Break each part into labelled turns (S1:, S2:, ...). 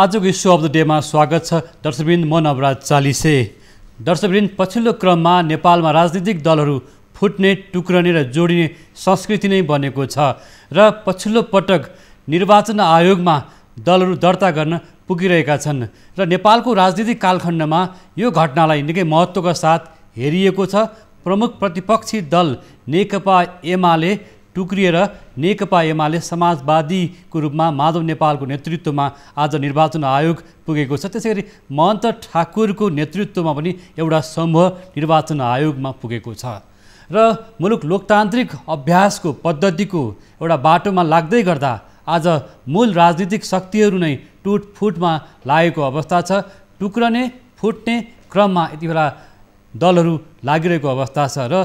S1: आजको issue of the डेमा स्वागत छ दर्शकवृन्द म नवराज चालिसे दर्शकवृन्द पछिल्लो क्रममा नेपालमा राजनीतिक दलहरू फुट्ने टुक्रने र जोडिने संस्कृति नै बनेको छ र पछिल्लो पटक निर्वाचन आयोगमा दलहरू दर्ता गर्न पुगिरहेका छन् र नेपालको राजनीतिक कालखण्डमा यो घटनालाई निकै महत्त्वका साथ हेरिएको छ प्रमुख प्रतिपक्षी दल नेकपा एमाले टुक्रिएर नेकपा एमाले समाजवादीको रूपमा माधव नेपालको नेतृत्वमा आज निर्वाचन आयोग पुगेको छ त्यसै गरी महन्त ठाकुरको नेतृत्वमा पनि एउटा समूह निर्वाचन आयोगमा पुगेको छ र मुलुक लोकतान्त्रिक अभ्यासको पद्धतिको एउटा बाटोमा लाग्दै गर्दा आज मूल राजनीतिक शक्तिहरू नै टुटफुटमा लागेको अवस्था छ टुक्रने फुट्ने क्रममा यति बेला दलहरू लागिरहेको अवस्था छ र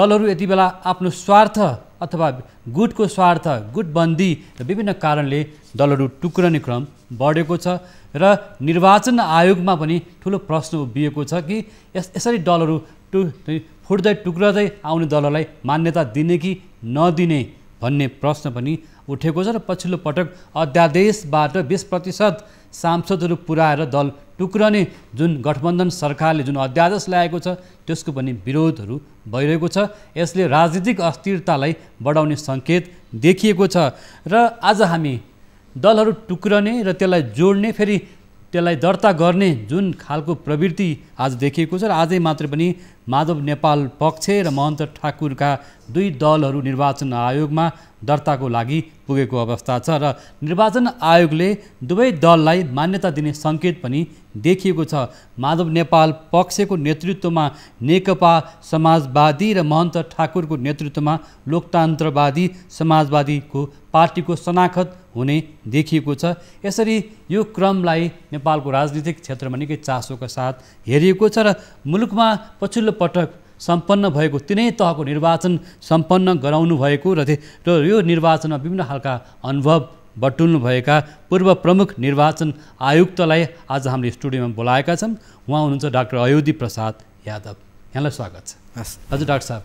S1: दलहरू यति बेला आफ्नो स्वार्थ अथवा गुटको स्वार्थ गुटबन्दी र विभिन्न कारणले दलहरू टुक्रने क्रम बढेको छ र निर्वाचन आयोगमा पनि ठुलो प्रश्न उभिएको छ कि यस यसरी दलहरू टु फुट्दै टुक्रदै आउने दलहरूलाई मान्यता दिने कि नदिने भन्ने प्रश्न पनि उठेको छ र पछिल्लो पटक अध्यादेशबाट बिस प्रतिशत सांसदहरू पुऱ्याएर दल टुक्रने जुन गठबन्धन सरकारले जुन अध्यादेश ल्याएको छ त्यसको पनि विरोधहरू भइरहेको छ यसले राजनीतिक अस्थिरतालाई बढाउने सङ्केत देखिएको छ र आज हामी दलहरू टुक्रने र त्यसलाई जोड्ने फेरि त्यसलाई दर्ता गर्ने जुन खालको प्रवृत्ति आज देखिएको छ र आजै मात्र पनि माधव नेपाल पक्ष र महन्त ठाकुरका दुई दलहरू निर्वाचन आयोगमा दर्ताको लागि पुगेको अवस्था छ र निर्वाचन आयोगले दुवै दललाई मान्यता दिने सङ्केत पनि देखिएको छ माधव नेपाल पक्षको नेतृत्वमा नेकपा समाजवादी र महन्त ठाकुरको नेतृत्वमा लोकतन्त्रवादी समाजवादीको पार्टीको शनाखत हुने देखिएको छ यसरी यो क्रमलाई नेपालको राजनीतिक क्षेत्रमा निकै चासोका साथ हेरिएको छ र मुलुकमा पछिल्लो पटक सम्पन्न भएको तिनै तहको निर्वाचन सम्पन्न गराउनु भएको र यो निर्वाचनमा विभिन्न खालका अनुभव बटुल्नुभएका पूर्व प्रमुख निर्वाचन आयुक्तलाई आज हामीले स्टुडियोमा बोलाएका छौँ उहाँ हुनुहुन्छ डाक्टर अयोधी प्रसाद यादव यहाँलाई स्वागत छ हजुर डाक्टर साहब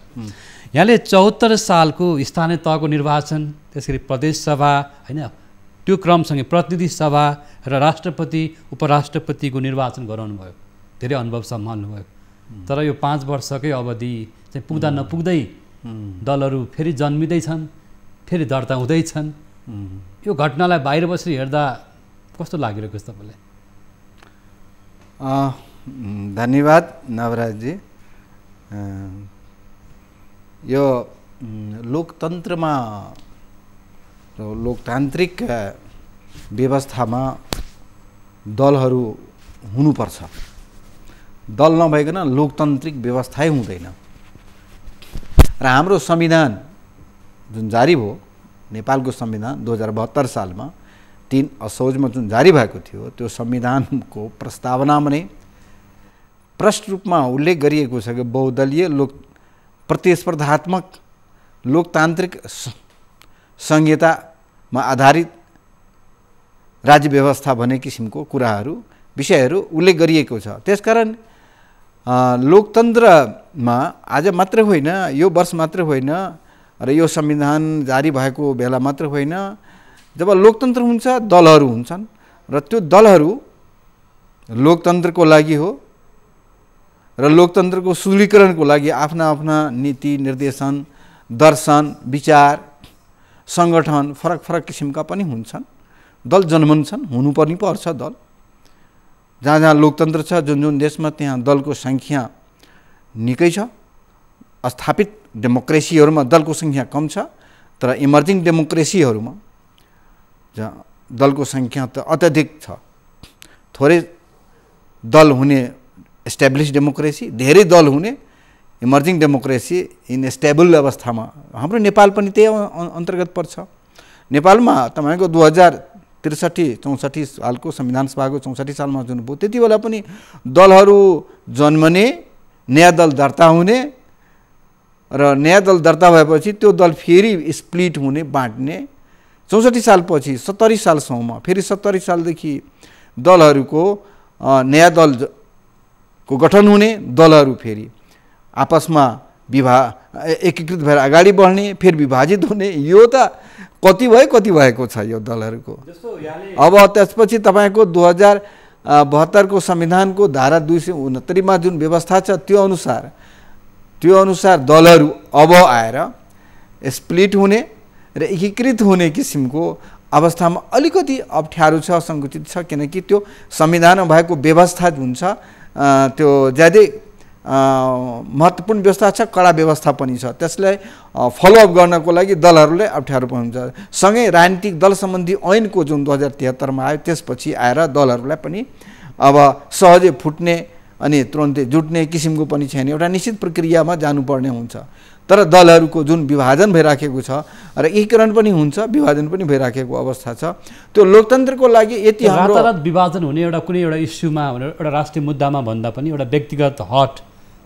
S1: यहाँले चौहत्तर सालको स्थानीय तहको निर्वाचन त्यस गरी प्रदेशसभा होइन त्यो क्रमसँगै प्रतिनिधि सभा र राष्ट्रपति उपराष्ट्रपतिको निर्वाचन गराउनु भयो धेरै अनुभव सम्हाल्नुभयो तर यो पाँच वर्षकै अवधि चाहिँ पुग्दा नपुग्दै दलहरू फेरि जन्मिँदैछन् फेरि दर्ता हुँदैछन् यो घटनालाई बाहिर बसेर हेर्दा कस्तो लागिरहेको छ तपाईँलाई
S2: धन्यवाद नवराजजी यो लोकतन्त्रमा लोकतान्त्रिक व्यवस्थामा दलहरू हुनुपर्छ दल नभइकन लोकतान्त्रिक व्यवस्थाै हुँदैन र हाम्रो संविधान जुन जारी भयो नेपालको संविधान दुई हजार बहत्तर सालमा तिन असोजमा जुन जारी भएको थियो त्यो संविधानको प्रस्तावनामा नै प्रष्ट रूपमा उल्लेख गरिएको छ कि बहुदलीय लोक प्रतिस्पर्धात्मक लोकतान्त्रिक संहितामा आधारित राज्य व्यवस्था भन्ने किसिमको कुराहरू विषयहरू उल्लेख गरिएको छ त्यसकारण लोकतन्त्रमा आज मात्र होइन यो वर्ष मात्र होइन र यो संविधान जारी भएको बेला मात्र होइन जब लोकतन्त्र हुन्छ दलहरू हुन्छन् र त्यो दलहरू लोकतन्त्रको लागि हो र लोकतन्त्रको सुदृढीकरणको लागि आफ्ना आफ्ना नीति निर्देशन दर्शन विचार सङ्गठन फरक फरक किसिमका पनि हुन्छन् दल जन्मन्छन् हुनु पनि पर्छ दल जहाँ जहाँ लोकतन्त्र छ जुन जुन देशमा त्यहाँ दलको सङ्ख्या निकै छ स्थापित डेमोक्रेसीहरूमा दलको सङ्ख्या कम छ तर इमर्जिङ डेमोक्रेसीहरूमा जहाँ दलको सङ्ख्या त अत्याधिक छ थोरै दल हुने एस्ट्याब्लिस डेमोक्रेसी धेरै दल हुने इमर्जिङ डेमोक्रेसी इन स्टेबल अवस्थामा हाम्रो नेपाल पनि त्यही अन्तर्गत पर्छ नेपालमा तपाईँको दुई हजार त्रिसठी चौसठी सालको संविधान सभाको चौसठी सालमा जुन भयो त्यति बेला पनि दलहरू जन्मने नयाँ दल दर्ता हुने र नयाँ दल दर्ता भएपछि त्यो दल फेरि स्प्लिट हुने बाँट्ने चौसठी सालपछि सत्तरी सालसम्म फेरि सत्तरी सालदेखि दलहरूको नयाँ दलको गठन हुने दलहरू फेरि आपसमा विभा एकीकृत भएर अगाडि बढ्ने फेरि विभाजित हुने यो त कति भयो कति भएको छ यो दलहरूको अब त्यसपछि तपाईँको दुई हजार बहत्तरको संविधानको धारा दुई सय उन्हत्तरीमा जुन व्यवस्था छ त्यो अनुसार त्यो अनुसार दलहरू अब आएर स्प्लिट हुने र एकीकृत हुने किसिमको अवस्थामा अलिकति अप्ठ्यारो छ सङ्कुचित छ किनकि त्यो संविधानमा भएको व्यवस्था जुन छ त्यो ज्यादै महत्त्वपूर्ण व्यवस्था छ कडा व्यवस्था पनि छ त्यसलाई फलोअप गर्नको लागि दलहरूले अप्ठ्यारो पाउँछ सँगै राजनीतिक दल सम्बन्धी ऐनको जुन दुई हजार तिहत्तरमा आयो त्यसपछि आएर दलहरूलाई पनि अब सहजै फुट्ने अनि तुरन्तै जुट्ने किसिमको पनि छैन एउटा निश्चित प्रक्रियामा जानुपर्ने हुन्छ तर दलहरूको जुन विभाजन भइराखेको छ र एकीकरण पनि हुन्छ विभाजन पनि भइराखेको अवस्था छ त्यो लोकतन्त्रको लागि यति रातारात
S1: विभाजन हुने एउटा कुनै एउटा इस्युमा एउटा राष्ट्रिय मुद्दामा भन्दा पनि एउटा व्यक्तिगत हट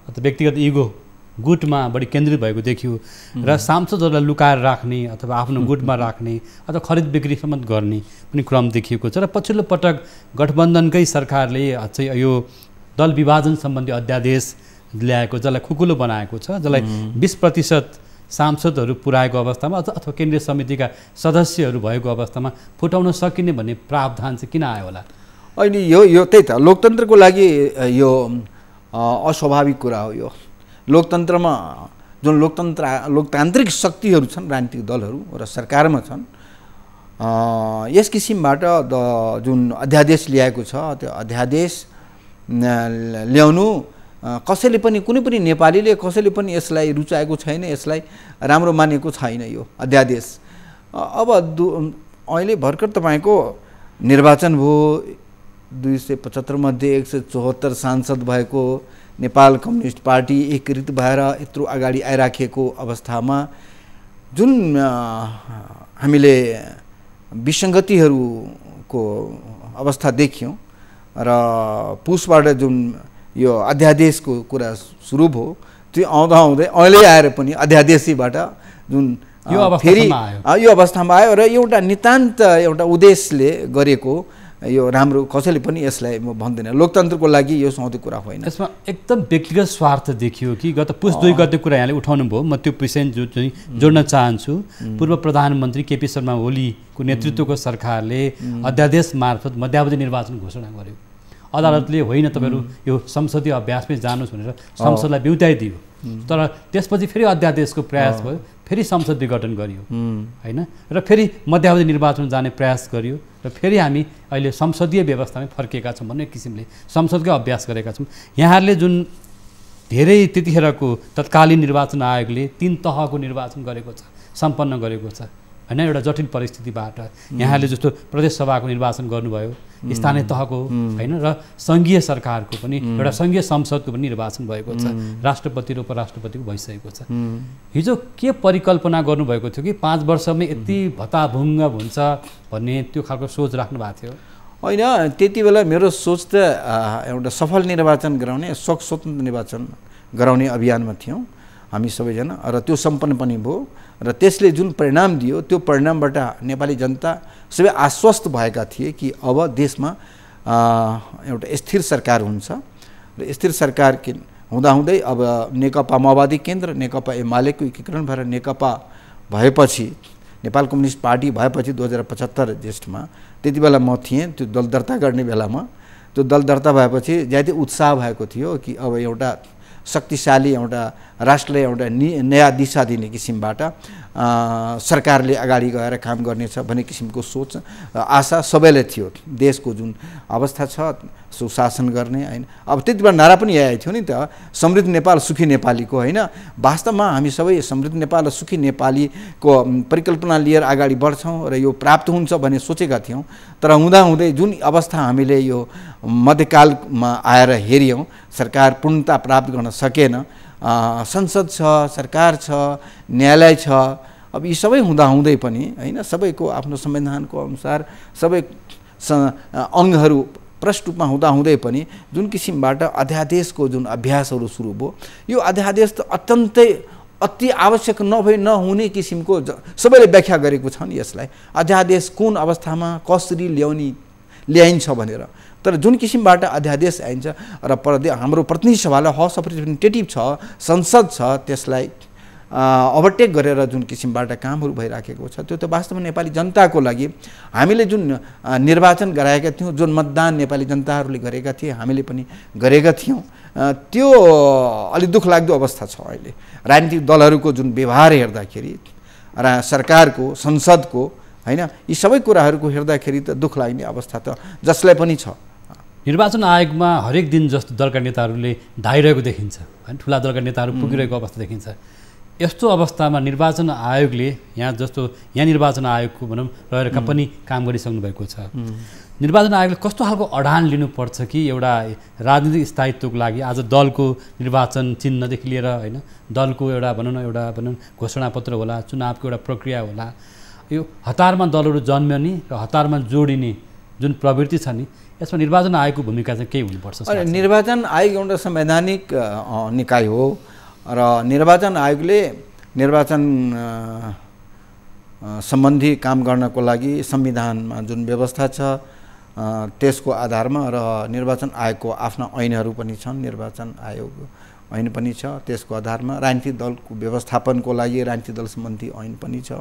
S1: अथवा व्यक्तिगत इगो गुटमा बढी केन्द्रित भएको देखियो र सांसदहरूलाई लुकाएर राख्ने अथवा आफ्नो गुटमा राख्ने अथवा खरिद बिक्री गर्ने पनि क्रम देखिएको छ र पछिल्लो पटक गठबन्धनकै सरकारले चाहिँ यो दल विभाजन सम्बन्धी अध्यादेश ल्याएको जसलाई खुकुलो बनाएको छ जसलाई बिस प्रतिशत सांसदहरू पुऱ्याएको अवस्थामा अथवा केन्द्रीय समितिका सदस्यहरू भएको अवस्थामा फुटाउन सकिने भन्ने प्रावधान चाहिँ किन आयो होला
S2: अहिले यो यो त्यही त लोकतन्त्रको लागि यो अस्वाभाविक कुरा हो यो लोकतन्त्रमा जुन लोकतन्त्र लोकतान्त्रिक शक्तिहरू छन् राजनीतिक दलहरू र सरकारमा छन् यस किसिमबाट द जुन अध्यादेश ल्याएको छ त्यो अध्यादेश ल्याउनु कसैले पनि कुनै पनि नेपालीले कसैले पनि यसलाई रुचाएको छैन यसलाई राम्रो मानेको छैन यो अध्यादेश अब दु अहिले भर्खर तपाईँको निर्वाचन भयो दुई सय पचहत्तरमध्ये एक सय चौहत्तर सांसद भएको नेपाल कम्युनिस्ट पार्टी एकीकृत भएर यत्रो अगाडि आइराखेको अवस्थामा जुन हामीले विसङ्गतिहरूको अवस्था देख्यौँ र पुसबाट जुन यो अध्यादेशको कुरा सुरु भयो त्यो आउँदा आउँदै अहिले आएर पनि अध्यादेशीबाट जुन यो फेरि यो अवस्थामा आयो र एउटा नितान्त एउटा उद्देश्यले गरेको यो राम्रो कसैले पनि यसलाई म भन्दिनँ लोकतन्त्रको लागि यो सधैँ कुरा होइन
S1: यसमा एकदम व्यक्तिगत स्वार्थ देखियो कि गत पुस दुई गते कुरा यहाँले उठाउनु भयो म त्यो विषय जो चाहिँ जोड्न चाहन्छु पूर्व प्रधानमन्त्री केपी शर्मा ओलीको नेतृत्वको सरकारले अध्यादेश मार्फत मध्यावधि निर्वाचन घोषणा गर्यो अदालतले होइन तपाईँहरू यो संसदीय अभ्यासमै जानुहोस् भनेर संसदलाई बिउताइदियो तर त्यसपछि फेरि अध्यादेशको प्रयास भयो फेरि संसद विघटन गरियो होइन र फेरि मध्यावधि निर्वाचन जाने प्रयास गरियो र फेरि हामी अहिले संसदीय व्यवस्थामै फर्किएका छौँ भन्ने किसिमले संसदकै अभ्यास गरेका छौँ यहाँहरूले जुन धेरै त्यतिखेरको तत्कालीन निर्वाचन आयोगले तिन तहको निर्वाचन गरेको छ सम्पन्न गरेको छ होइन एउटा जटिल परिस्थितिबाट यहाँले जस्तो प्रदेशसभाको निर्वाचन गर्नुभयो स्थानीय तहको होइन र सङ्घीय सरकारको पनि एउटा सङ्घीय संसदको पनि निर्वाचन भएको छ राष्ट्रपति र उपराष्ट्रपतिको भइसकेको छ हिजो के परिकल्पना गर्नुभएको थियो कि पाँच वर्षमै यति भत्ताभुङ्ग हुन्छ भन्ने त्यो खालको सोच राख्नु भएको थियो
S2: होइन त्यति बेला मेरो सोच त एउटा सफल निर्वाचन गराउने स्वक स्वतन्त्र निर्वाचन गराउने अभियानमा थियौँ हामी सबैजना र त्यो सम्पन्न पनि भयो र त्यसले जुन परिणाम दियो त्यो परिणामबाट नेपाली जनता सबै आश्वस्त भएका थिए कि अब देशमा एउटा स्थिर सरकार हुन्छ र स्थिर सरकार के हुँदाहुँदै अब नेकपा माओवादी केन्द्र नेकपा एमालेको एकीकरण भएर नेकपा भएपछि नेपाल कम्युनिस्ट पार्टी भएपछि दुई हजार पचहत्तर ज्येष्ठमा त्यति बेला म थिएँ त्यो दल दर्ता गर्ने बेलामा त्यो दल दर्ता भएपछि ज्यादै उत्साह भएको थियो कि अब एउटा शक्तिशाली एउटा राष्ट्रलाई एउटा नि नयाँ दिशा दिने किसिमबाट सरकारले अगाडि गएर काम गर्नेछ भन्ने किसिमको सोच आशा सबैलाई थियो देशको जुन अवस्था छ सुशासन गर्ने होइन अब त्यति बेला नारा पनि आएको थियो नि त समृद्ध नेपाल सुखी नेपालीको होइन वास्तवमा हामी सबै समृद्ध नेपाल र सुखी नेपालीको परिकल्पना लिएर अगाडि बढ्छौँ र यो प्राप्त हुन्छ भन्ने सोचेका थियौँ तर हुँदाहुँदै जुन अवस्था हामीले यो मध्यकालमा आएर हेऱ्यौँ सरकार पूर्णता प्राप्त गर्न सकेन संसद छ सरकार छ न्यायालय छ अब यी सबै हुँदाहुँदै पनि होइन सबैको आफ्नो संविधानको अनुसार सबै अङ्गहरू प्रष्ट रूपमा हुँदाहुँदै पनि जुन किसिमबाट अध्यादेशको जुन अभ्यासहरू सुरु भयो यो अध्यादेश त अत्यन्तै अति आवश्यक नभई नहुने किसिमको सबैले व्याख्या गरेको छन् यसलाई अध्यादेश कुन अवस्थामा कसरी ल्याउने ल्याइन्छ भनेर तर जुन किसिमबाट अध्यादेश आइन्छ र प्रदे हाम्रो प्रतिनिधि सभालाई हाउस अफ रिप्रेजेन्टेटिभ छ संसद छ त्यसलाई ओभरटेक गरेर जुन किसिमबाट कामहरू भइराखेको छ त्यो त वास्तवमा नेपाली जनताको लागि हामीले जुन निर्वाचन गराएका थियौँ जुन मतदान नेपाली जनताहरूले गरेका थिए हामीले पनि गरेका थियौँ त्यो अलि दुःखलाग्दो अवस्था छ अहिले राजनीतिक दलहरूको जुन व्यवहार हेर्दाखेरि र सरकारको संसदको होइन यी सबै कुराहरूको हेर्दाखेरि त दुःख लाग्ने अवस्था त जसलाई पनि छ
S1: निर्वाचन आयोगमा हरेक दिन जस्तो दलका नेताहरूले धाइरहेको देखिन्छ होइन ठुला दलका नेताहरू पुगिरहेको अवस्था देखिन्छ यस्तो अवस्थामा निर्वाचन आयोगले यहाँ जस्तो यहाँ निर्वाचन आयोगको भनौँ रहेर पनि काम गरिसक्नु भएको छ निर्वाचन आयोगले कस्तो खालको अडान लिनुपर्छ कि एउटा राजनीतिक स्थायित्वको लागि आज दलको निर्वाचन चिन्हदेखि लिएर होइन दलको एउटा भनौँ न एउटा भनौँ घोषणापत्र होला चुनावको एउटा प्रक्रिया होला यो हतारमा दलहरू जन्मिने र हतारमा जोडिने जुन प्रवृत्ति छ नि यसमा निर्वाचन आयोगको भूमिका चाहिँ केही हुनुपर्छ
S2: निर्वाचन आयोग एउटा संवैधानिक निकाय हो र निर्वाचन आयोगले निर्वाचन सम्बन्धी काम गर्नको लागि संविधानमा जुन व्यवस्था छ त्यसको आधारमा र निर्वाचन आयोगको आफ्ना ऐनहरू पनि छन् निर्वाचन आयोग ऐन पनि छ त्यसको आधारमा राजनीतिक दलको व्यवस्थापनको लागि राजनीतिक दल सम्बन्धी ऐन पनि छ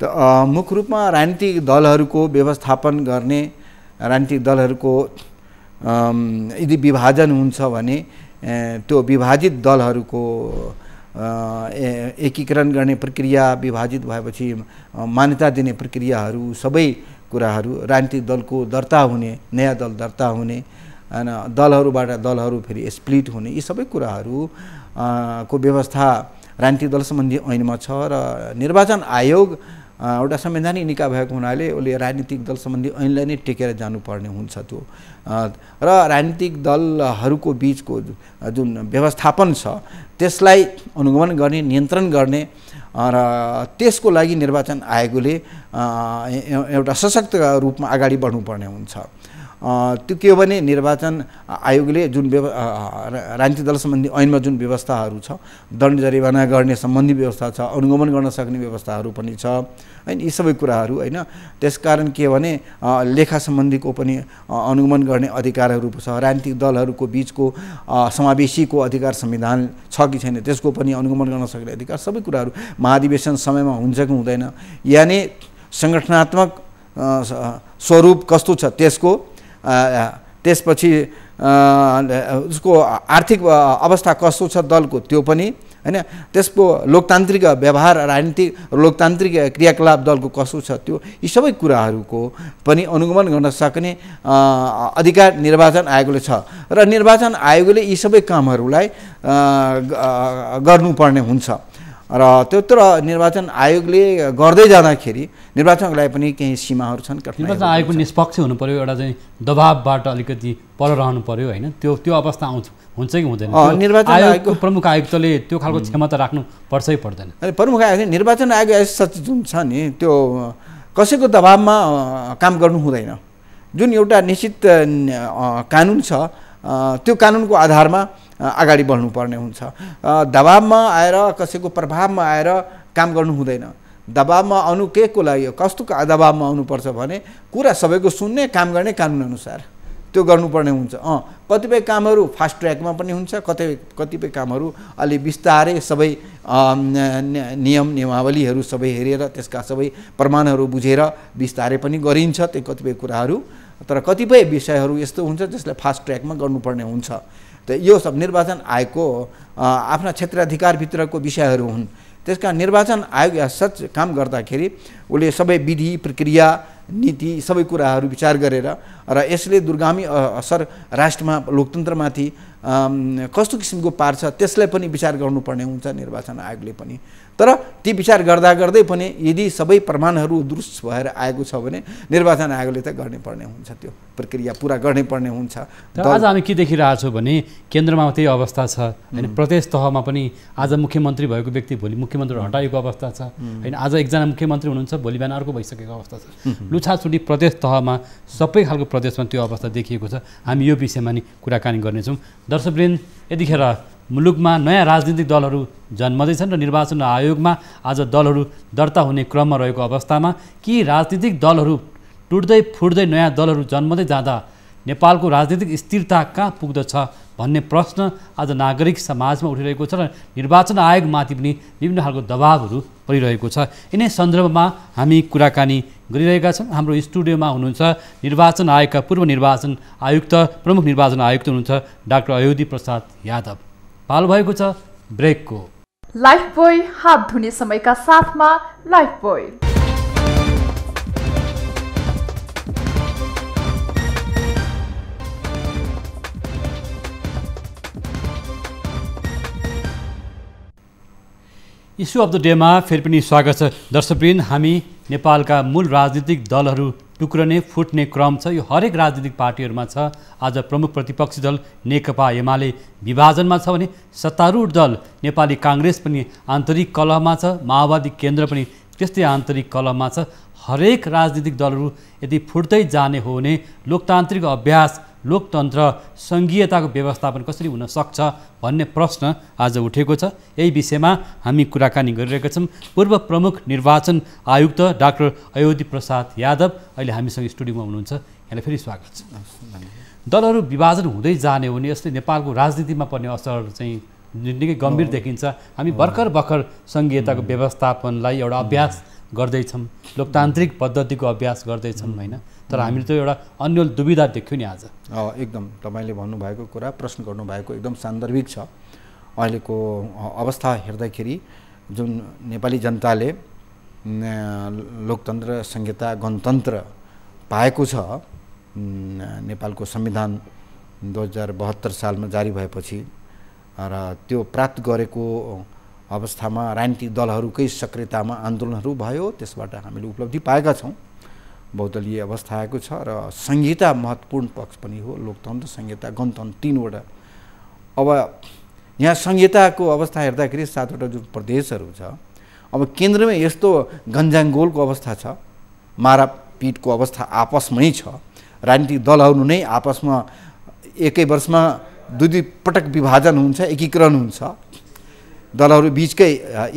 S2: त मुख्य रूपमा राजनीतिक दलहरूको व्यवस्थापन गर्ने राजनीतिक दलहरूको यदि विभाजन हुन्छ भने त्यो विभाजित दलहरूको एकीकरण गर्ने प्रक्रिया विभाजित भएपछि मान्यता दिने प्रक्रियाहरू सबै कुराहरू राजनीतिक दलको दर्ता हुने नयाँ दल दर्ता हुने होइन दलहरूबाट दलहरू फेरि स्प्लिट हुने यी सबै कुराहरू को व्यवस्था राजनीतिक दल सम्बन्धी ऐनमा छ र निर्वाचन आयोग एउटा संवैधानिक निकाय भएको हुनाले उसले राजनीतिक दल सम्बन्धी ऐनलाई नै टेकेर जानुपर्ने हुन्छ त्यो र राजनीतिक दलहरूको बिचको जुन व्यवस्थापन छ त्यसलाई अनुगमन गर्ने नियन्त्रण गर्ने र त्यसको लागि निर्वाचन आयोगले एउटा सशक्त रूपमा अगाडि बढ्नुपर्ने हुन्छ त्यो के हो भने निर्वाचन आयोगले जुन व्यव राजनीतिक दल सम्बन्धी ऐनमा जुन व्यवस्थाहरू छ दण्ड जरिवाना गर्ने सम्बन्धी व्यवस्था छ अनुगमन गर्न सक्ने व्यवस्थाहरू पनि छ होइन यी सबै कुराहरू होइन त्यसकारण के भने लेखा सम्बन्धीको पनि अनुगमन गर्ने अधिकारहरू छ राजनीतिक दलहरूको बिचको समावेशीको अधिकार संविधान छ कि छैन त्यसको पनि अनुगमन गर्न सक्ने अधिकार सबै कुराहरू महाधिवेशन समयमा हुन्छ कि हुँदैन यानि सङ्गठनात्मक स्वरूप कस्तो छ त्यसको त्यसपछि उसको आर्थिक अवस्था कस्तो छ दलको त्यो पनि होइन त्यसको लोकतान्त्रिक व्यवहार राजनीतिक लोकतान्त्रिक क्रियाकलाप दलको कसो छ त्यो यी सबै कुराहरूको पनि अनुगमन गर्न सक्ने अधिकार निर्वाचन आयोगले छ र निर्वाचन आयोगले यी सबै कामहरूलाई गर्नुपर्ने हुन्छ र त्यो त निर्वाचन आयोगले गर्दै जाँदाखेरि निर्वाचनलाई पनि केही सीमाहरू छन् निर्वाचन आयोगको
S1: निष्पक्ष हुनु पऱ्यो एउटा चाहिँ दबाबबाट अलिकति पर रहनु पऱ्यो होइन त्यो त्यो अवस्था आउँछ हुन्छ कि हुँदैन निर्वाचन आयोगको प्रमुख आयुक्तले त्यो खालको क्षमता राख्नु पर्छै पर्दैन
S2: प्रमुख आयुक्त निर्वाचन आयोग सचिव जुन छ नि त्यो कसैको दबाबमा काम गर्नु हुँदैन जुन एउटा निश्चित कानुन छ त्यो कानुनको आधारमा अगाडि बढ्नुपर्ने हुन्छ दबाबमा आएर कसैको प्रभावमा आएर काम गर्नु हुँदैन दबाबमा आउनु के को लागि कस्तो दबाबमा आउनुपर्छ भने कुरा सबैको सुन्ने काम गर्ने कानुनअनुसार त्यो गर्नुपर्ने हुन्छ अँ कतिपय कामहरू फास्ट ट्र्याकमा पनि हुन्छ कतिपय कतिपय कामहरू अलि बिस्तारै सबै नियम नियमावलीहरू सबै हेरेर त्यसका सबै प्रमाणहरू बुझेर बिस्तारै पनि गरिन्छ त्यो कतिपय कुराहरू तर कतिपय विषयहरू यस्तो हुन्छ जसलाई फास्ट ट्र्याकमा गर्नुपर्ने हुन्छ त यो सब निर्वाचन आयोगको आफ्ना क्षेत्राधिकारभित्रको विषयहरू हुन् त्यसका निर्वाचन आयोग या सच काम गर्दाखेरि उसले सबै विधि प्रक्रिया नीति सबै कुराहरू विचार गरेर र यसले दुर्गामी असर राष्ट्रमा लोकतन्त्रमाथि कस्तो किसिमको पार्छ त्यसलाई पनि विचार गर्नुपर्ने हुन्छ निर्वाचन आयोगले पनि तर ती विचार गर्दा गर्दै पनि यदि सबै प्रमाणहरू दुरुस्त भएर आएको छ भने निर्वाचन आयोगले त गर्नै पर्ने हुन्छ त्यो प्रक्रिया पुरा गर्नै पर्ने हुन्छ तर आज
S1: हामी के देखिरहेछौँ भने केन्द्रमा त्यही अवस्था छ होइन प्रदेश तहमा पनि आज मुख्यमन्त्री भएको व्यक्ति भोलि मुख्यमन्त्री हटाएको अवस्था छ होइन आज एकजना मुख्यमन्त्री हुनुहुन्छ भोलि बिहान अर्को भइसकेको अवस्था छ लुछाछुटी प्रदेश तहमा सबै खालको प्रदेशमा त्यो अवस्था देखिएको छ हामी यो विषयमा नि कुराकानी गर्नेछौँ दर्शकवृन्द यतिखेर मुलुकमा नयाँ राजनीतिक दलहरू जन्मदैछन् र निर्वाचन आयोगमा आज दलहरू दर्ता हुने क्रममा रहेको अवस्थामा के राजनीतिक दलहरू टुट्दै फुट्दै नयाँ दलहरू जन्मदै जाँदा नेपालको राजनीतिक स्थिरता कहाँ पुग्दछ भन्ने प्रश्न आज नागरिक समाजमा उठिरहेको छ र निर्वाचन आयोगमाथि पनि विभिन्न खालको दबावहरू परिरहेको छ यिनै सन्दर्भमा हामी कुराकानी गरिरहेका छौँ हाम्रो स्टुडियोमा हुनुहुन्छ निर्वाचन आयोगका पूर्व निर्वाचन आयुक्त प्रमुख निर्वाचन आयुक्त हुनुहुन्छ डाक्टर अयोधी प्रसाद यादव पालो भएको छ ब्रेकको लाइफ बोय हात धुने
S2: समयका साथमा Lifebuoy
S1: issue of the डेमा फेरि पनि स्वागत छ दर्शकवृन्द हामी नेपालका मूल राजनीतिक दलहरू टुक्रने फुट्ने क्रम छ यो हरेक राजनीतिक पार्टीहरूमा छ आज प्रमुख प्रतिपक्षी दल नेकपा एमाले विभाजनमा छ भने सत्तारूढ दल नेपाली काङ्ग्रेस पनि आन्तरिक कलहमा छ माओवादी केन्द्र पनि त्यस्तै आन्तरिक कलहमा छ हरेक राजनीतिक दलहरू यदि फुट्दै जाने हो भने लोकतान्त्रिक अभ्यास लोकतन्त्र सङ्घीयताको व्यवस्थापन कसरी हुन सक्छ भन्ने प्रश्न आज उठेको छ यही विषयमा हामी कुराकानी गरिरहेका छौँ पूर्व प्रमुख निर्वाचन आयुक्त डाक्टर अयोधी प्रसाद यादव अहिले हामीसँग स्टुडियोमा हुनुहुन्छ यहाँलाई फेरि स्वागत छ दलहरू विभाजन हुँदै जाने हो भने यसले नेपालको राजनीतिमा पर्ने असर चाहिँ निकै गम्भीर देखिन्छ हामी भर्खर भर्खर सङ्घीयताको व्यवस्थापनलाई एउटा अभ्यास गर्दैछौँ लोकतान्त्रिक पद्धतिको अभ्यास गर्दैछौँ होइन तर हामीले त्यो एउटा अन्यल दुविधा देख्यौँ नि आज
S2: एकदम तपाईँले भन्नुभएको कुरा प्रश्न गर्नुभएको एकदम सान्दर्भिक छ अहिलेको अवस्था हेर्दाखेरि जुन नेपाली जनताले लोकतन्त्र संहिता गणतन्त्र पाएको छ नेपालको संविधान दुई हजार बहत्तर सालमा जारी भएपछि र त्यो प्राप्त गरेको अवस्थामा राजनीतिक दलहरूकै सक्रियतामा आन्दोलनहरू भयो त्यसबाट हामीले उपलब्धि पाएका छौँ बहुदलीय अवस्था आएको छ र संहिता महत्त्वपूर्ण पक्ष पनि हो लोकतन्त्र संहिता गणतन्त्र तिनवटा अब यहाँ संहिताको अवस्था हेर्दाखेरि सातवटा जुन प्रदेशहरू छ अब केन्द्रमै यस्तो गन्जाङ्गोलको अवस्था छ मारापिटको अवस्था आपसमै छ राजनीतिक दलहरू नै आपसमा एकै वर्षमा दुई दुई पटक विभाजन हुन्छ एकीकरण हुन्छ दलहरू बिचकै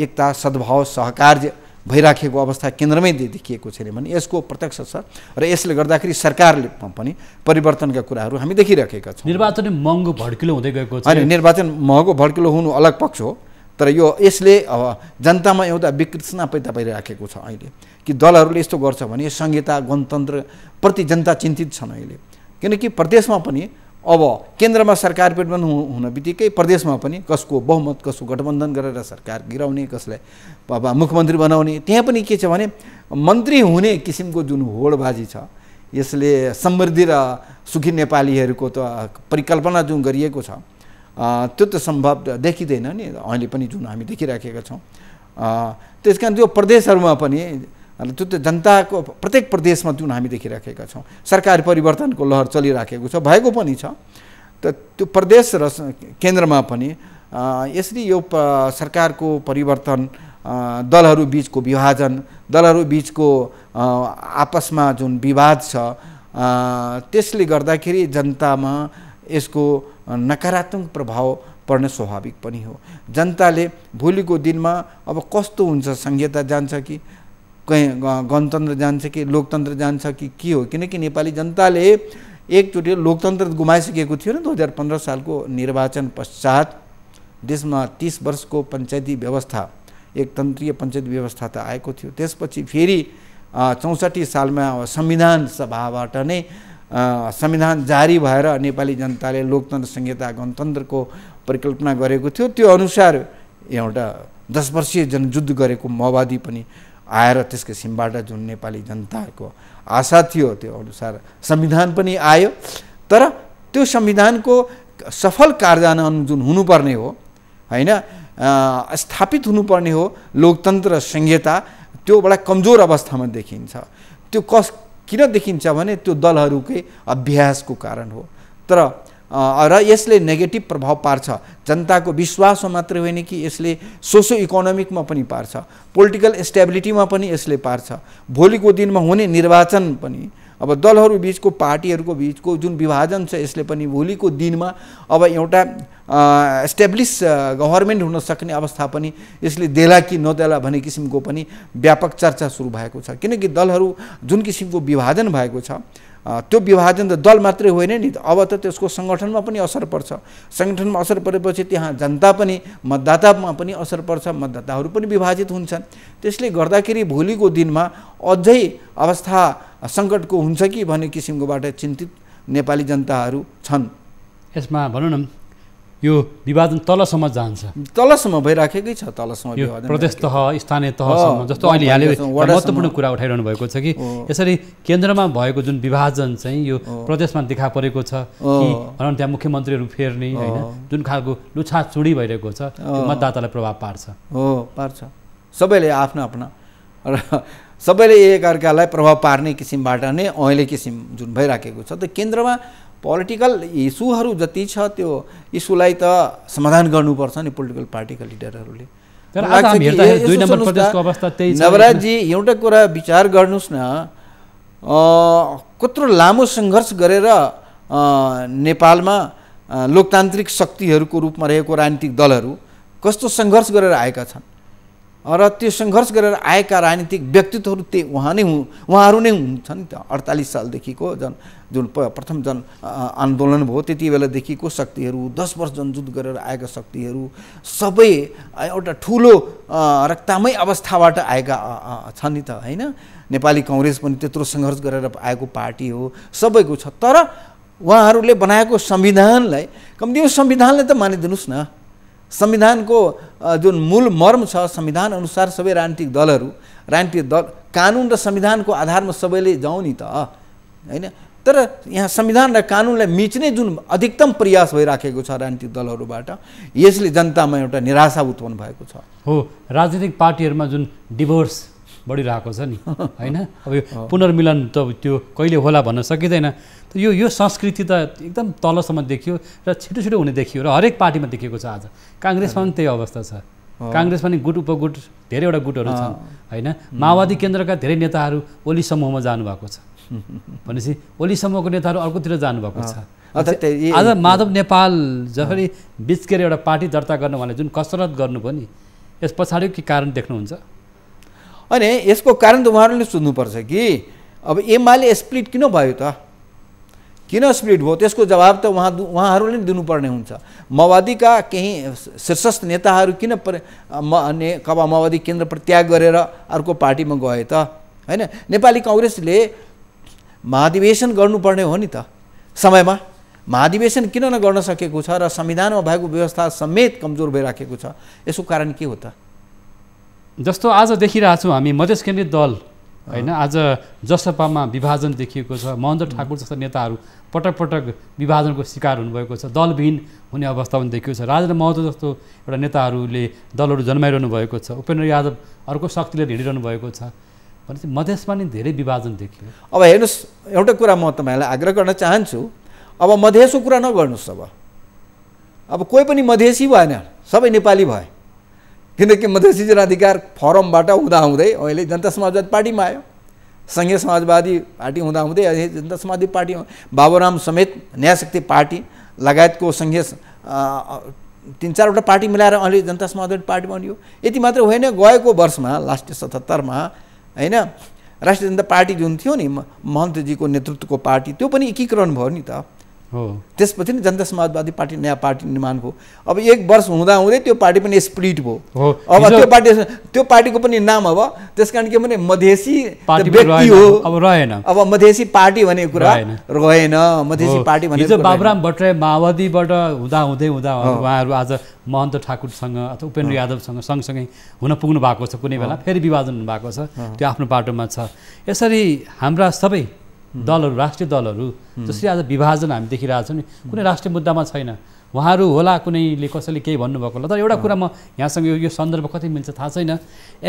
S2: एकता सद्भाव सहकार्य भइराखेको अवस्था केन्द्रमै देखिएको छैन भने यसको प्रत्यक्ष छ र यसले गर्दाखेरि सरकारले पनि परिवर्तनका कुराहरू हामी देखिराखेका छौँ
S1: निर्वाचन महँगो भड्किलो हुँदै गएको छ होइन
S2: निर्वाचन महँगो भड्किलो हुनु अलग पक्ष हो तर यो यसले जनतामा एउटा विकृष्णा पैदा भइराखेको छ अहिले कि दलहरूले यस्तो गर्छ भने संहिता गणतन्त्रप्रति जनता चिन्तित छन् अहिले किनकि प्रदेशमा पनि अब केन्द्रमा सरकार पेटमा हुन बित्तिकै प्रदेशमा पनि कसको बहुमत कसको गठबन्धन गरेर सरकार गिराउने कसलाई अब मुख्यमन्त्री बनाउने त्यहाँ पनि के छ भने मन्त्री हुने किसिमको जुन होडबाजी छ यसले समृद्धि र सुखी नेपालीहरूको त परिकल्पना जुन गरिएको छ त्यो त सम्भव देखिँदैन नि अहिले पनि जुन हामी देखिराखेका छौँ त्यस कारण त्यो प्रदेशहरूमा पनि त्यो त जनताको प्रत्येक प्रदेशमा जुन हामी देखिराखेका छौँ सरकार परिवर्तनको लहर चलिराखेको छ भएको पनि छ त त्यो प्रदेश र केन्द्रमा पनि यसरी यो सरकारको परिवर्तन दलहरू बिचको विभाजन दलहरू बिचको आपसमा जुन विवाद छ त्यसले गर्दाखेरि जनतामा यसको नकारात्मक प्रभाव पर्ने स्वाभाविक पनि हो जनताले भोलिको दिनमा अब कस्तो हुन्छ संहिता जान्छ कि कहीँ गणतन्त्र जान्छ कि लोकतन्त्र जान्छ कि के हो किनकि नेपाली जनताले एकचोटि लोकतन्त्र गुमाइसकेको थियो नि दुई हजार पन्ध्र सालको निर्वाचन पश्चात देशमा तिस वर्षको पञ्चायती व्यवस्था एकतन्त्रीय पञ्चायत व्यवस्था त आएको थियो त्यसपछि फेरि चौसठी सालमा संविधान सभाबाट नै संविधान जारी भएर नेपाली जनताले लोकतन्त्र संहिता गणतन्त्रको परिकल्पना गरेको थियो त्यो अनुसार एउटा दस वर्षीय जनयुद्ध गरेको माओवादी पनि आएर त्यसको सिमबाट जुन नेपाली जनताको आशा थियो त्यो अनुसार संविधान पनि आयो तर त्यो संविधानको सफल कार्यान्वयन जुन हुनुपर्ने हो होइन स्थापित हुनुपर्ने हो लोकतन्त्र संहिता त्यो बडा कमजोर अवस्थामा देखिन्छ त्यो कस किन देखिन्छ भने त्यो दलहरूकै अभ्यासको कारण हो तर र यसले नेगेटिभ प्रभाव पार्छ जनताको विश्वासमा मात्र होइन कि यसले सोसियो इकोनोमिकमा पनि पार्छ पोलिटिकल स्टेबिलिटीमा पनि यसले पार्छ भोलिको दिनमा हुने निर्वाचन पनि अब दलहरू बिचको पार्टीहरूको बिचको जुन विभाजन छ यसले पनि भोलिको दिनमा अब एउटा स्ट्याब्लिस गभर्मेन्ट हुन सक्ने अवस्था पनि यसले देला कि नदेला भन्ने किसिमको पनि व्यापक चर्चा सुरु भएको छ किनकि दलहरू जुन किसिमको विभाजन भएको छ त्यो विभाजन त दल मात्रै होइन नि अब त त्यसको सङ्गठनमा पनि असर पर्छ सङ्गठनमा असर परेपछि त्यहाँ जनता पनि मतदातामा पनि असर पर्छ मतदाताहरू पनि विभाजित हुन्छन् त्यसले गर्दाखेरि भोलिको दिनमा अझै अवस्था सङ्कटको हुन्छ कि भन्ने किसिमकोबाट चिन्तित नेपाली जनताहरू छन् यसमा भनौँ न
S1: यो विभाजन तलसम्म
S2: जान्छ तलसम्म भइराखेकै छ तलसम्म यो प्रदेश तह स्थानीय तहसम्म जस्तो अहिले यहाँले महत्त्वपूर्ण कुरा उठाइरहनु भएको छ कि
S1: यसरी केन्द्रमा भएको जुन विभाजन चाहिँ यो प्रदेशमा देखा परेको छ कि भनौँ त्यहाँ मुख्यमन्त्रीहरू फेर्ने होइन
S2: जुन खालको लुछा चुडी भइरहेको छ मतदातालाई प्रभाव पार्छ हो पार्छ सबैले आफ्नो आफ्ना र सबैले एकअर्कालाई प्रभाव पार्ने किसिमबाट नै अहिले किसिम जुन भइराखेको छ त केन्द्रमा पोलिटिकल इस्युहरू जति छ त्यो इस्युलाई त समाधान गर्नुपर्छ नि पोलिटिकल पार्टीका लिडरहरूले नवराजी एउटा कुरा विचार गर्नुहोस् न कत्रो लामो सङ्घर्ष गरेर नेपालमा लोकतान्त्रिक शक्तिहरूको रूपमा रहेको राजनीतिक दलहरू कस्तो सङ्घर्ष गरेर आएका छन् र त्यो सङ्घर्ष गरेर आएका राजनीतिक व्यक्तित्वहरू त्यही उहाँ नै हु उहाँहरू नै हुन्छन् नि त अडतालिस सालदेखिको जन जुन प प्रथम जन आन्दोलन भयो त्यति बेलादेखिको शक्तिहरू दस वर्ष जनजुद गरेर आएका शक्तिहरू सबै एउटा ठुलो रक्तामै अवस्थाबाट आएका छन् नि त होइन नेपाली कङ्ग्रेस पनि त्यत्रो सङ्घर्ष गरेर आएको पार्टी हो सबैको छ तर उहाँहरूले बनाएको संविधानलाई कम्ती संविधानलाई त मानिदिनुहोस् न संविधानको जुन मूल मर्म छ संविधान अनुसार सबै राजनीतिक दलहरू राजनीतिक दल कानुन र संविधानको आधारमा सबैले जाउँ नि त होइन तर यहाँ संविधान र कानुनलाई मिच्ने जुन अधिकतम प्रयास भइराखेको छ राजनीतिक दलहरूबाट यसले जनतामा एउटा निराशा उत्पन्न भएको छ हो राजनीतिक पार्टीहरूमा जुन
S1: डिभोर्स बढिरहेको छ नि होइन अब यो पुनर्मिलन त त्यो कहिले होला भन्न सकिँदैन यो यो संस्कृति त एकदम तलसम्म देखियो र छिटो छिटो हुने देखियो र हरेक पार्टीमा देखिएको छ आज काङ्ग्रेसमा पनि त्यही अवस्था छ काङ्ग्रेसमा पनि गुट उपगुट धेरैवटा गुटहरू छन् होइन माओवादी केन्द्रका धेरै नेताहरू ओली समूहमा जानुभएको छ भनेपछि ओली समूहको नेताहरू अर्कोतिर जानुभएको छ आज माधव नेपाल जसरी बिचकेर एउटा पार्टी दर्ता गर्न उहाँले जुन कसरत गर्नुभयो नि यस पछाडि के कारण देख्नुहुन्छ
S2: अनि यसको कारण त उहाँहरूले सुन्नुपर्छ कि अब एमाले स्प्लिट किन भयो त किन स्प्लिट भयो त्यसको जवाब त उहाँ उहाँहरूले दिनुपर्ने हुन्छ माओवादीका केही शीर्षस्थ नेताहरू किन प्र कबा माओवादी केन्द्र प्रत्याग गरेर अर्को पार्टीमा गए त होइन नेपाली कङ्ग्रेसले महाधिवेशन गर्नुपर्ने हो नि त समयमा महाधिवेशन किन नगर्न सकेको छ र संविधानमा भएको व्यवस्था समेत कमजोर भइराखेको छ यसको कारण के हो त जस्तो आज
S1: देखिरहेछौँ हामी मधेस केन्द्रित दल होइन आज जसपामा विभाजन देखिएको छ महेन्द्र ठाकुर जस्ता नेताहरू पटक पटक विभाजनको शिकार हुनुभएको छ दलविहीन हुने अवस्था पनि देखिएको छ राजेन्द्र महतो जस्तो एउटा नेताहरूले दलहरू जन्माइरहनु भएको छ उपेन्द्र यादव अर्को
S2: शक्तिले हिँडिरहनु भएको छ भनेपछि मधेसमा नि धेरै विभाजन देखियो अब हेर्नुहोस् एउटा कुरा म तपाईँहरूलाई आग्रह गर्न चाहन्छु अब मधेसको कुरा नगर्नुहोस् अब अब कोही पनि मधेसी भएन सबै नेपाली भए किनकि मधेसी जनाधिकार फोरमबाट हुँदाहुँदै अहिले जनता समाजवादी पार्टीमा आयो सङ्घीय समाजवादी पार्टी हुँदाहुँदै अहिले जनता समाजवादी पार्टी बाबुराम समेत न्याय शक्ति पार्टी लगायतको सङ्घीय तिन चारवटा पार्टी मिलाएर अहिले जनता समाजवादी पार्टी बनियो यति मात्र होइन गएको वर्षमा लास्ट सतहत्तरमा होइन राष्ट्रिय जनता पार्टी जुन थियो नि महन्तजीको नेतृत्वको पार्टी त्यो पनि एकीकरण भयो नि त हो त्यसपछि नि जनता समाजवादी पार्टी नयाँ पार्टी निर्माण भयो अब एक वर्ष हुँदा हुँदै त्यो पार्टी पनि स्प्लिट भयो अब त्यो पार्टी त्यो पार्टीको पनि नाम अब त्यस कारण के भने मधेसी व्यक्ति हो अब रहेन अब मधेसी पार्टी भन्ने कुरा रहेन मधेसी पार्टी भने बाबुराम
S1: भट्टराई माओवादीबाट हुँदा हुँदै हुँदा उहाँहरू आज महन्त ठाकुरसँग अथवा उपेन्द्र यादवसँग सँगसँगै हुन पुग्नु भएको छ कुनै बेला फेरि विभाजन हुनुभएको छ त्यो आफ्नो बाटोमा छ यसरी हाम्रा सबै दलहरू राष्ट्रिय दलहरू जसरी आज विभाजन हामी देखिरहेछौँ नि कुनै राष्ट्रिय मुद्दामा छैन उहाँहरू होला कुनैले कसैले केही भन्नुभएको होला तर एउटा कुरा म यहाँसँग यो सन्दर्भ कति मिल्छ थाहा छैन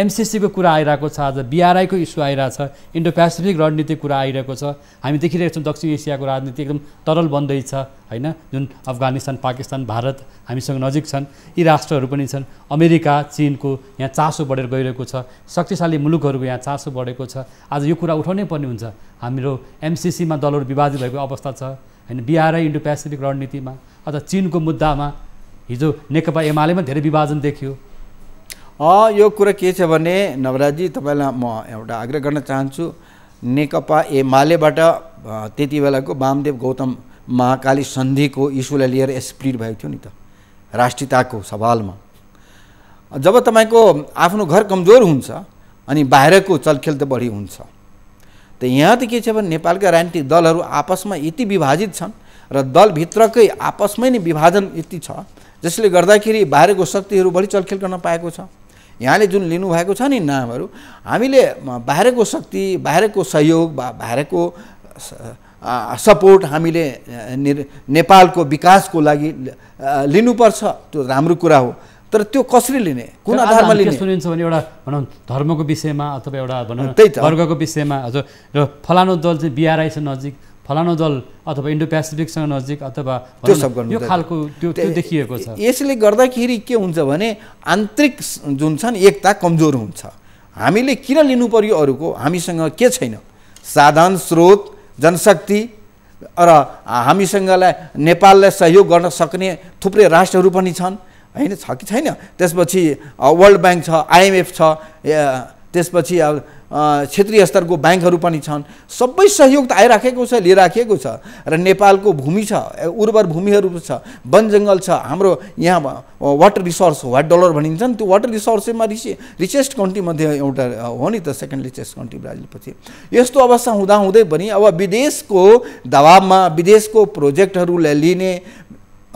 S1: एमसिसीको कुरा आइरहेको छ आज बिआरआईको इस्यु आइरहेको छ इन्डो पेसिफिक रणनीतिको कुरा आइरहेको छ हामी देखिरहेको छौँ दक्षिण एसियाको राजनीति एकदम तरल बन्दैछ होइन जुन अफगानिस्तान पाकिस्तान भारत हामीसँग नजिक छन् यी राष्ट्रहरू पनि छन् अमेरिका चिनको यहाँ चासो बढेर गइरहेको छ शक्तिशाली मुलुकहरूको यहाँ चासो बढेको छ आज यो कुरा उठाउनै पर्ने हुन्छ हाम्रो एमसिसीमा दलहरू विभाजित भएको अवस्था छ होइन बिहारै इन्डो पेसिफिक रणनीतिमा अथवा चिनको मुद्दामा हिजो नेकपा एमालेमा धेरै विभाजन देखियो
S2: यो कुरा के छ भने नवराजी तपाईँलाई म एउटा आग्रह गर्न चाहन्छु नेकपा एमालेबाट त्यति बेलाको वामदेव गौतम महाकाली सन्धिको इस्युलाई लिएर स्प्लिट भएको थियो नि त राष्ट्रियताको सवालमा जब तपाईँको आफ्नो घर कमजोर हुन्छ अनि बाहिरको चलखेल त बढी हुन्छ त यहाँ त के छ भने नेपालका राजनीतिक दलहरू आपसमा यति विभाजित छन् र दलभित्रकै आपसमै नै विभाजन यति छ जसले गर्दाखेरि बाहिरको शक्तिहरू बढी चलखेल गर्न पाएको छ यहाँले जुन लिनुभएको छ नि नामहरू हामीले बाहिरको शक्ति बाहिरको सहयोग बा बाहिरको सपोर्ट हामीले नेपालको विकासको लागि लिनुपर्छ त्यो राम्रो कुरा हो तर त्यो कसरी लिने कुन आधारमा लिने
S1: सुनिन्छ भने एउटा भनौँ धर्मको विषयमा अथवा एउटा भनौँ त्यही वर्गको विषयमा हजुर र फलानु दल चाहिँ बिआरआईसँग नजिक फलानु दल अथवा इन्डो पेसिफिकसँग नजिक अथवा त्यो सब यो खालको त्यो त्यो देखिएको छ
S2: यसले गर्दाखेरि के हुन्छ भने आन्तरिक जुन छ नि एकता कमजोर हुन्छ हामीले किन लिनु पर्यो अरूको हामीसँग के छैन साधन स्रोत जनशक्ति र हामीसँगलाई नेपाललाई सहयोग गर्न सक्ने थुप्रै राष्ट्रहरू पनि छन् होइन छ कि छैन त्यसपछि वर्ल्ड ब्याङ्क छ आइएमएफ छ त्यसपछि अब क्षेत्रीय स्तरको ब्याङ्कहरू पनि छन् सबै सहयोग त आइराखेको छ लिइराखेको छ र नेपालको भूमि छ उर्वर भूमिहरू छ वन जङ्गल छ हाम्रो यहाँ वाटर रिसोर्स वाट डलर भनिन्छ नि त्यो वाटर रिसोर्समा रिसे रिचेस्ट मध्ये एउटा हो नि त सेकेन्ड रिचेस्ट कन्ट्री ब्राजिलपछि यस्तो अवस्था हुँदाहुँदै पनि अब विदेशको दबाबमा विदेशको प्रोजेक्टहरूलाई लिने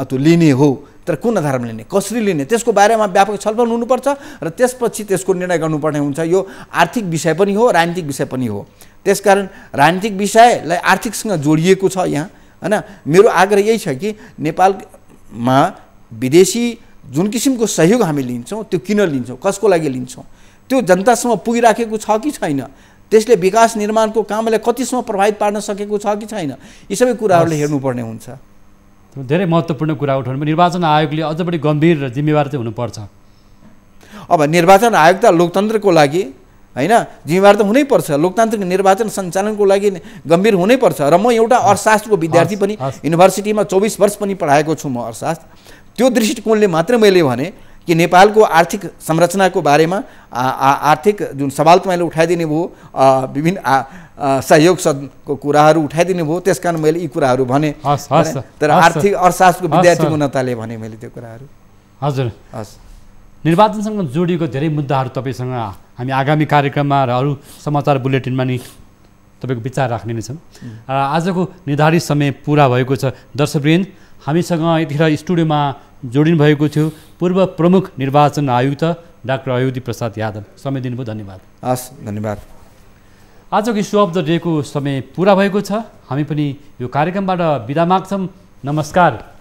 S2: त्यो लिने हो तर कुन आधारमा लिने कसरी लिने त्यसको बारेमा व्यापक छलफल हुनुपर्छ र त्यसपछि त्यसको निर्णय गर्नुपर्ने हुन्छ यो आर्थिक विषय पनि हो राजनीतिक विषय पनि हो त्यसकारण राजनीतिक विषयलाई आर्थिकसँग जोडिएको छ यहाँ होइन मेरो आग्रह यही छ कि नेपालमा विदेशी जुन किसिमको सहयोग हामी लिन्छौँ त्यो किन लिन्छौँ कसको लागि लिन्छौँ त्यो जनतासँग पुगिराखेको छ कि छैन त्यसले विकास निर्माणको कामलाई कतिसम्म प्रभावित पार्न सकेको छ कि छैन यी सबै कुराहरूले हेर्नुपर्ने हुन्छ
S1: धेरै महत्त्वपूर्ण कुरा उठाउनु निर्वाचन आयोगले
S2: अझ बढी गम्भीर र जिम्मेवार चाहिँ हुनुपर्छ अब निर्वाचन आयोग त लोकतन्त्रको लागि होइन जिम्मेवार त हुनैपर्छ लोकतान्त्रिक निर्वाचन सञ्चालनको लागि गम्भीर हुनैपर्छ र म एउटा अर्थशास्त्रको विद्यार्थी पनि युनिभर्सिटीमा चौबिस वर्ष पनि पढाएको छु म अर्थशास्त्र त्यो दृष्टिकोणले मात्रै मैले भने कि नेपालको आर्थिक संरचनाको बारेमा आर्थिक जुन सवाल तपाईँले उठाइदिने भयो विभिन्न सहयोग सदको कुराहरू उठाइदिनु भयो त्यस कारण मैले यी कुराहरू भने तर आर्थिक अर्थशास्त्रको विद्यार्थी उन्नताले भने मैले त्यो कुराहरू
S1: हजुर हस् निर्वाचनसँग जोडिएको धेरै मुद्दाहरू तपाईँसँग हामी आगामी कार्यक्रममा र अरू समाचार बुलेटिनमा नि तपाईँको विचार राख्ने नै छौँ र आजको निर्धारित समय पुरा भएको छ दर्शकवृन्द हामीसँग यतिखेर स्टुडियोमा जोडिनु भएको थियो पूर्व प्रमुख निर्वाचन आयुक्त डाक्टर अयोधी प्रसाद यादव समय दिनुभयो धन्यवाद
S2: हस् धन्यवाद
S1: आजको इस्यु अफ द डेको समय पुरा भएको छ हामी पनि यो कार्यक्रमबाट बिदा माग्छौँ नमस्कार